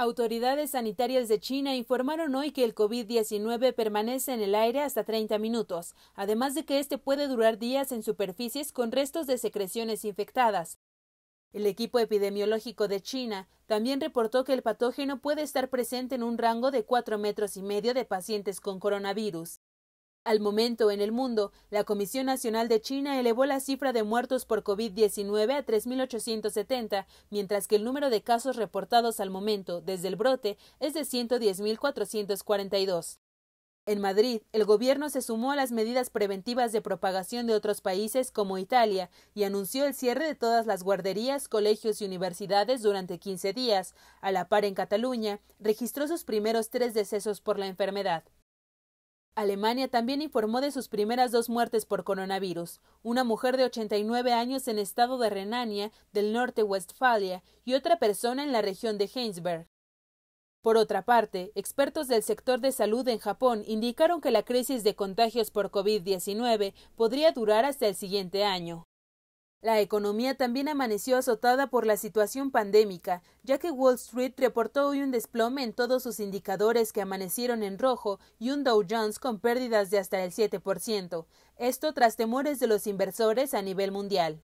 Autoridades sanitarias de China informaron hoy que el COVID-19 permanece en el aire hasta 30 minutos, además de que este puede durar días en superficies con restos de secreciones infectadas. El equipo epidemiológico de China también reportó que el patógeno puede estar presente en un rango de cuatro metros y medio de pacientes con coronavirus. Al momento, en el mundo, la Comisión Nacional de China elevó la cifra de muertos por COVID-19 a 3.870, mientras que el número de casos reportados al momento desde el brote es de 110.442. En Madrid, el gobierno se sumó a las medidas preventivas de propagación de otros países como Italia y anunció el cierre de todas las guarderías, colegios y universidades durante 15 días. A la par en Cataluña, registró sus primeros tres decesos por la enfermedad. Alemania también informó de sus primeras dos muertes por coronavirus, una mujer de 89 años en estado de Renania del norte Westfalia y otra persona en la región de Heinsberg. Por otra parte, expertos del sector de salud en Japón indicaron que la crisis de contagios por COVID-19 podría durar hasta el siguiente año. La economía también amaneció azotada por la situación pandémica, ya que Wall Street reportó hoy un desplome en todos sus indicadores que amanecieron en rojo y un Dow Jones con pérdidas de hasta el 7%, esto tras temores de los inversores a nivel mundial.